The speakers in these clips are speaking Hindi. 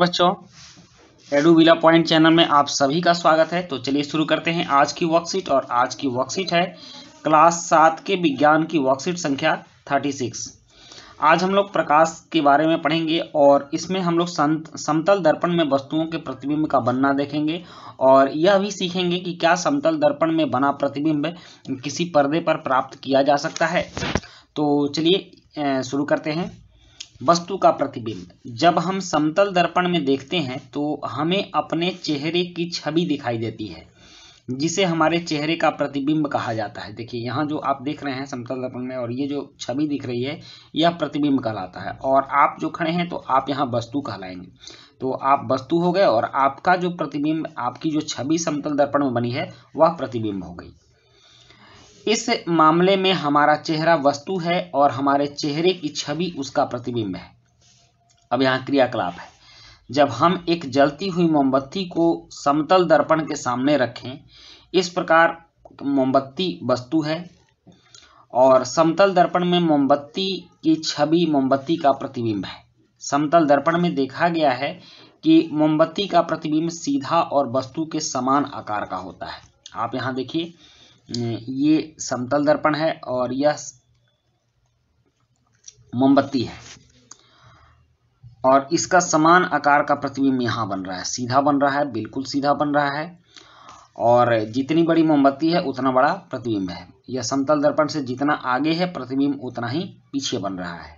बच्चों एडू विला पॉइंट चैनल में आप सभी का स्वागत है तो चलिए शुरू करते हैं आज की वर्कशीट और आज की वर्कशीट है क्लास सात के विज्ञान की वर्कशीट संख्या थर्टी सिक्स आज हम लोग प्रकाश के बारे में पढ़ेंगे और इसमें हम लोग समतल दर्पण में वस्तुओं के प्रतिबिंब का बनना देखेंगे और यह भी सीखेंगे कि क्या समतल दर्पण में बना प्रतिबिंब किसी पर्दे पर प्राप्त किया जा सकता है तो चलिए शुरू करते हैं वस्तु का प्रतिबिंब जब हम समतल दर्पण में देखते हैं तो हमें अपने चेहरे की छवि दिखाई देती है जिसे हमारे चेहरे का प्रतिबिंब कहा जाता है देखिए यहाँ जो आप देख रहे हैं समतल दर्पण में और ये जो छवि दिख रही है यह प्रतिबिंब कहलाता है और आप जो खड़े हैं तो आप यहाँ वस्तु कहलाएंगे तो आप वस्तु हो गए और आपका जो प्रतिबिंब आपकी जो छवि समतल दर्पण में बनी है वह प्रतिबिंब हो गई इस मामले में हमारा चेहरा वस्तु है और हमारे चेहरे की छवि उसका प्रतिबिंब है अब यहाँ क्रियाकलाप है जब हम एक जलती हुई मोमबत्ती को समतल दर्पण के सामने रखें इस प्रकार मोमबत्ती वस्तु है और समतल दर्पण में मोमबत्ती की छवि मोमबत्ती का प्रतिबिंब है समतल दर्पण में देखा गया है कि मोमबत्ती का प्रतिबिंब सीधा और वस्तु के समान आकार का होता है आप यहाँ देखिए ये समतल दर्पण है और यह मोमबत्ती है और इसका समान आकार का प्रतिबिंब यहाँ बन रहा है सीधा बन रहा है बिल्कुल सीधा बन रहा है और जितनी बड़ी मोमबत्ती है उतना बड़ा प्रतिबिंब है यह समतल दर्पण से जितना आगे है प्रतिबिंब उतना ही पीछे बन रहा है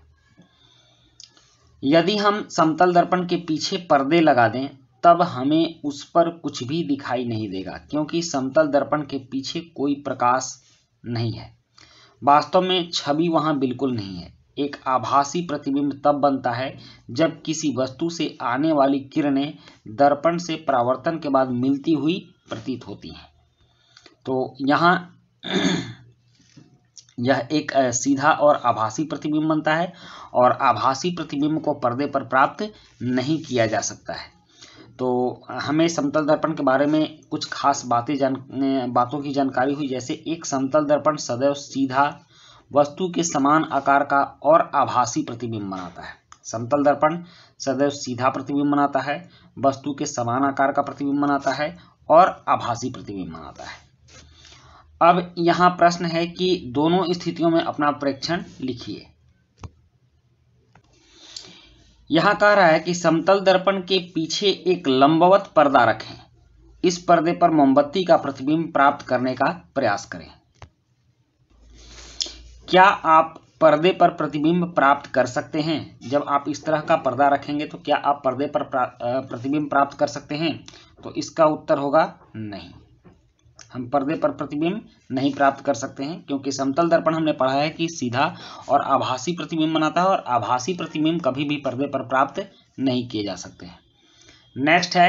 यदि हम समतल दर्पण के पीछे पर्दे लगा दें तब हमें उस पर कुछ भी दिखाई नहीं देगा क्योंकि समतल दर्पण के पीछे कोई प्रकाश नहीं है वास्तव में छवि वहाँ बिल्कुल नहीं है एक आभासी प्रतिबिंब तब बनता है जब किसी वस्तु से आने वाली किरणें दर्पण से परावर्तन के बाद मिलती हुई प्रतीत होती हैं तो यहाँ यह एक सीधा और आभासी प्रतिबिंब बनता है और आभासी प्रतिबिंब को पर्दे पर प्राप्त नहीं किया जा सकता है तो हमें समतल दर्पण के बारे में कुछ खास बातें जान अं, बातों की जानकारी हुई जैसे एक समतल दर्पण सदैव सीधा वस्तु के समान आकार का और आभासी प्रतिबिंब बनाता है समतल दर्पण सदैव सीधा प्रतिबिंब बनाता है वस्तु के समान आकार का प्रतिबिंब बनाता है और आभासी प्रतिबिंब बनाता है अब यहाँ प्रश्न है कि दोनों स्थितियों में अपना प्रेक्षण लिखिए यहां कह रहा है कि समतल दर्पण के पीछे एक लंबवत पर्दा रखें इस पर्दे पर मोमबत्ती का प्रतिबिंब प्राप्त करने का प्रयास करें क्या आप पर्दे पर प्रतिबिंब प्राप्त कर सकते हैं जब आप इस तरह का पर्दा रखेंगे तो क्या आप पर्दे पर प्रतिबिंब प्राप्त कर सकते हैं तो इसका उत्तर होगा नहीं हम पर्दे पर प्रतिबिंब नहीं प्राप्त कर सकते हैं क्योंकि समतल दर्पण हमने पढ़ा है कि सीधा और आभासी प्रतिबिंब बनाता है और आभासी प्रतिबिंब कभी भी पर्दे पर प्राप्त नहीं किए जा सकते हैं नेक्स्ट है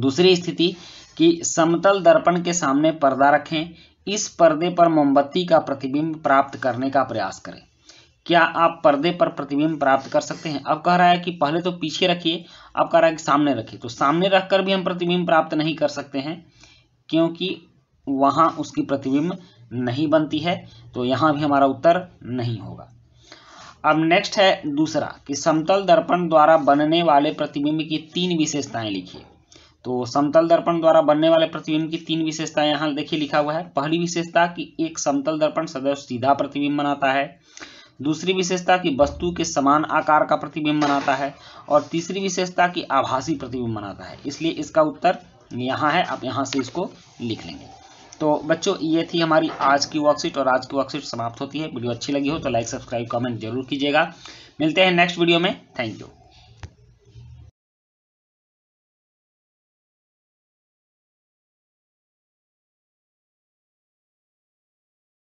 दूसरी स्थिति कि समतल दर्पण के सामने पर्दा रखें इस पर्दे पर मोमबत्ती का प्रतिबिंब प्राप्त करने का प्रयास करें क्या आप पर्दे पर प्रतिबिंब प्राप्त कर सकते हैं अब कह रहा है कि पहले तो पीछे रखिए अब कह रहा है कि सामने रखिए तो सामने रखकर भी हम प्रतिबिंब प्राप्त नहीं कर सकते हैं क्योंकि वहाँ उसकी प्रतिबिंब नहीं बनती है तो यहाँ भी हमारा उत्तर नहीं होगा अब नेक्स्ट है दूसरा कि समतल दर्पण द्वारा बनने वाले प्रतिबिंब की तीन विशेषताएं लिखिए तो समतल दर्पण द्वारा बनने वाले प्रतिबिंब की तीन विशेषताएं यहाँ देखिए लिखा हुआ है पहली विशेषता कि एक समतल दर्पण सदैव सीधा प्रतिबिंब बनाता है दूसरी विशेषता कि वस्तु के समान आकार का प्रतिबिंब बनाता है और तीसरी विशेषता कि आभासी प्रतिबिंब बनाता है इसलिए इसका उत्तर यहाँ है आप यहाँ से इसको लिख लेंगे तो बच्चों ये थी हमारी आज की वर्कशीट और आज की वर्कशीट समाप्त होती है वीडियो अच्छी लगी हो तो लाइक सब्सक्राइब कमेंट जरूर कीजिएगा मिलते हैं नेक्स्ट वीडियो में थैंक यू